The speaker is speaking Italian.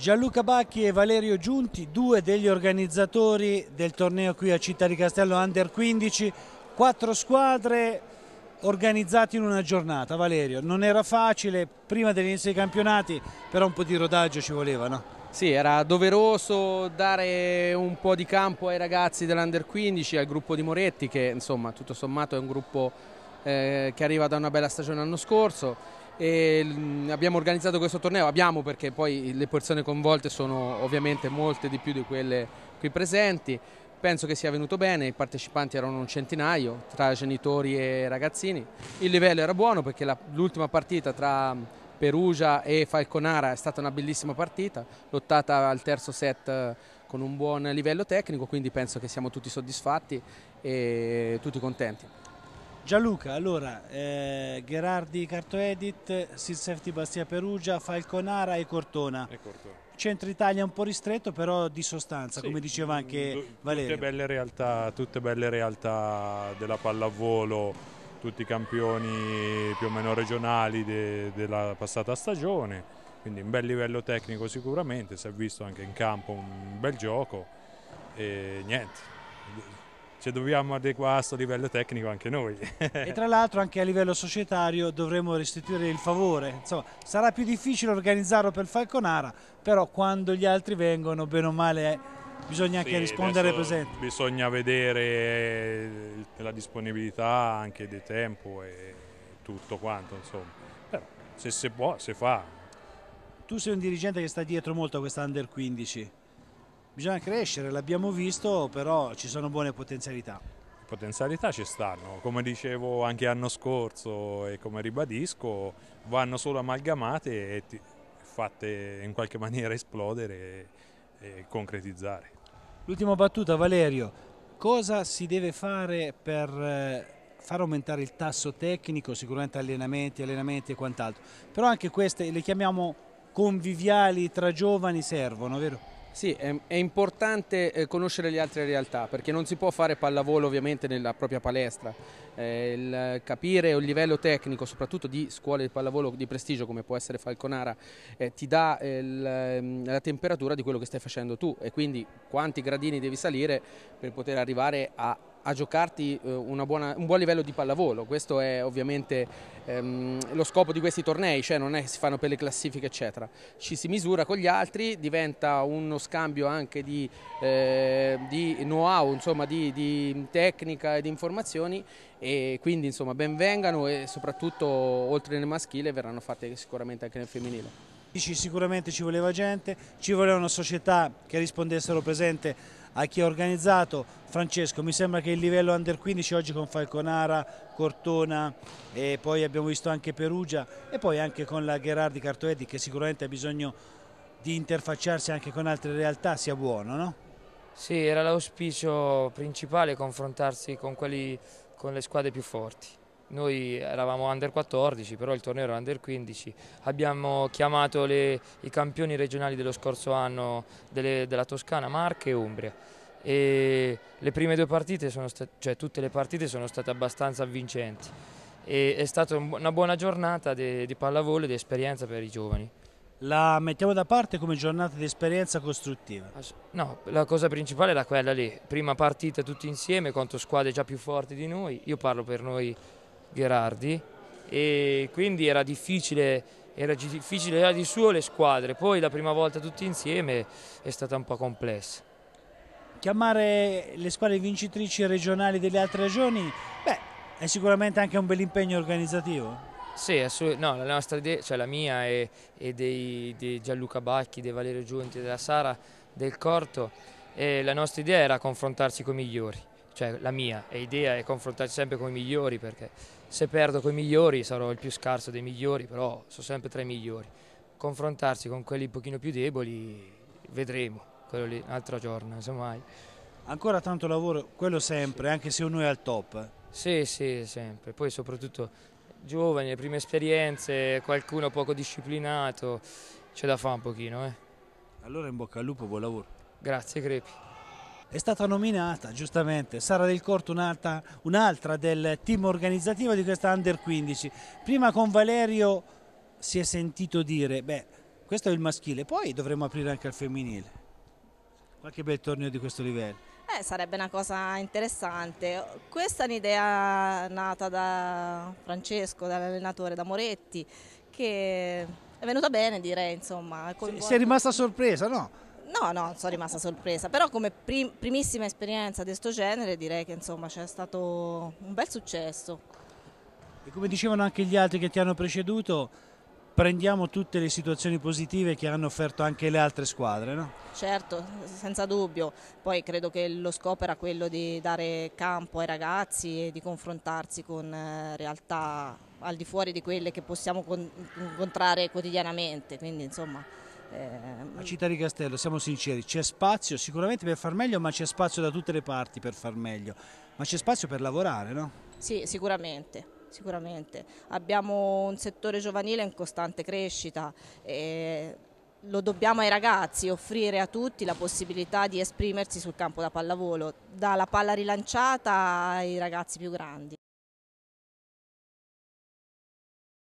Gianluca Bacchi e Valerio Giunti, due degli organizzatori del torneo qui a Città di Castello Under 15, quattro squadre organizzate in una giornata. Valerio, non era facile, prima dell'inizio dei campionati, però un po' di rodaggio ci volevano. Sì, era doveroso dare un po' di campo ai ragazzi dell'Under 15, al gruppo di Moretti, che insomma tutto sommato è un gruppo eh, che arriva da una bella stagione l'anno scorso e abbiamo organizzato questo torneo, abbiamo perché poi le persone coinvolte sono ovviamente molte di più di quelle qui presenti, penso che sia venuto bene, i partecipanti erano un centinaio tra genitori e ragazzini, il livello era buono perché l'ultima partita tra Perugia e Falconara è stata una bellissima partita, lottata al terzo set con un buon livello tecnico, quindi penso che siamo tutti soddisfatti e tutti contenti. Gianluca, allora, eh, Gherardi Cartoedit, Silserti Bastia Perugia, Falconara e Cortona. E Cortona. Centro Italia un po' ristretto, però di sostanza, sì, come diceva anche Valerio. Tutte belle, realtà, tutte belle realtà della pallavolo, tutti campioni più o meno regionali de, della passata stagione, quindi un bel livello tecnico sicuramente, si è visto anche in campo un bel gioco e niente cioè dobbiamo adeguare a questo livello tecnico anche noi. e tra l'altro anche a livello societario dovremo restituire il favore, insomma sarà più difficile organizzarlo per Falconara, però quando gli altri vengono bene o male bisogna anche sì, rispondere presente. Bisogna vedere eh, la disponibilità anche del tempo e tutto quanto insomma, però se si può si fa. Tu sei un dirigente che sta dietro molto a questa Under 15, Bisogna crescere, l'abbiamo visto, però ci sono buone potenzialità. Potenzialità ci stanno, come dicevo anche l'anno scorso e come ribadisco, vanno solo amalgamate e fatte in qualche maniera esplodere e, concretizzare. L'ultima battuta, Valerio. Cosa si deve fare per eh, far aumentare il tasso tecnico, sicuramente allenamenti, allenamenti e quant'altro. Però anche queste le chiamiamo conviviali tra giovani servono, vero? Sì, è, importante eh, conoscere le altre realtà perché non si può fare pallavolo ovviamente nella propria palestra. Eh, il capire il livello tecnico, soprattutto di scuole di pallavolo di prestigio come può essere Falconara, eh, ti dà ehm, la temperatura di quello che stai facendo tu e quindi quanti gradini devi salire per poter arrivare a a giocarti eh, buona, un buon livello di pallavolo, questo è ovviamente ehm, lo scopo di questi tornei, cioè non è che si fanno per le classifiche eccetera, ci si misura con gli altri, diventa uno scambio anche di, eh, di know-how, insomma di, di, tecnica e di informazioni e quindi insomma benvengano e soprattutto oltre nel maschile verranno fatte sicuramente anche nel femminile. Sicuramente ci voleva gente, ci voleva una società che rispondessero presente a chi ha organizzato. Francesco, mi sembra che il livello under 15 oggi con Falconara, Cortona e poi abbiamo visto anche Perugia e poi anche con la Gherardi Cartoedi che sicuramente ha bisogno di interfacciarsi anche con altre realtà sia buono, no? Sì, era l'auspicio principale confrontarsi con, quelli, con le squadre più forti noi eravamo under 14, però il torneo era under 15, abbiamo chiamato le, i campioni regionali dello scorso anno delle, della Toscana, Marche e Umbria e le prime due partite, sono state, cioè tutte le partite sono state abbastanza avvincenti e è stata una buona giornata di pallavolo e di esperienza per i giovani. La mettiamo da parte come giornata di esperienza costruttiva? No, la cosa principale era quella lì, prima partita tutti insieme contro squadre già più forti di noi, io parlo per noi Gherardi e quindi era difficile, era difficile era di suo le squadre, poi la prima volta tutti insieme è stata un po' complessa. Chiamare le squadre vincitrici regionali delle altre regioni, beh, è sicuramente anche un bel impegno organizzativo. Sì, no, la nostra idea, cioè la mia e, e dei, dei, Gianluca Bacchi, dei Valerio Giunti, della Sara, del Corto, la nostra idea era confrontarsi con i migliori cioè la mia idea è confrontarsi sempre con i migliori perché se perdo con i migliori sarò il più scarso dei migliori, però sono sempre tra i migliori. Confrontarsi con quelli un pochino più deboli vedremo, quello lì un altro giorno, insomma. Ancora tanto lavoro, quello sempre, sì. anche se uno è al top. Sì, sì, sempre. Poi soprattutto giovani, le prime esperienze, qualcuno poco disciplinato, c'è da fare un pochino. Eh. Allora in bocca al lupo, buon lavoro. Grazie Crepi è stata nominata giustamente Sara del Corto, un'altra, un'altra del team organizzativo di questa Under 15. Prima con Valerio si è sentito dire, beh, questo è il maschile, poi dovremmo aprire anche al femminile. Qualche bel torneo di questo livello. Eh, sarebbe una cosa interessante. Questa è un'idea nata da Francesco, dall'allenatore, da Moretti, che è venuta bene direi, insomma. Si è rimasta sorpresa, no? No, no, sono rimasta sorpresa, però come prim primissima esperienza di questo genere direi che insomma c'è stato un bel successo. E come dicevano anche gli altri che ti hanno preceduto, prendiamo tutte le situazioni positive che hanno offerto anche le altre squadre, no? Certo, senza dubbio. Poi credo che lo scopo era quello di dare campo ai ragazzi e di confrontarsi con eh, realtà al di fuori di quelle che possiamo incontrare quotidianamente, quindi insomma Ehm, a Città di Castello, siamo sinceri, c'è spazio sicuramente per far meglio, ma c'è spazio da tutte le parti per far meglio, ma c'è spazio per lavorare, no? Sì, sicuramente sicuramente. Abbiamo un settore giovanile in costante crescita e eh, lo dobbiamo ai ragazzi, offrire a tutti la possibilità di esprimersi sul campo da pallavolo, dalla palla rilanciata ai ragazzi più grandi.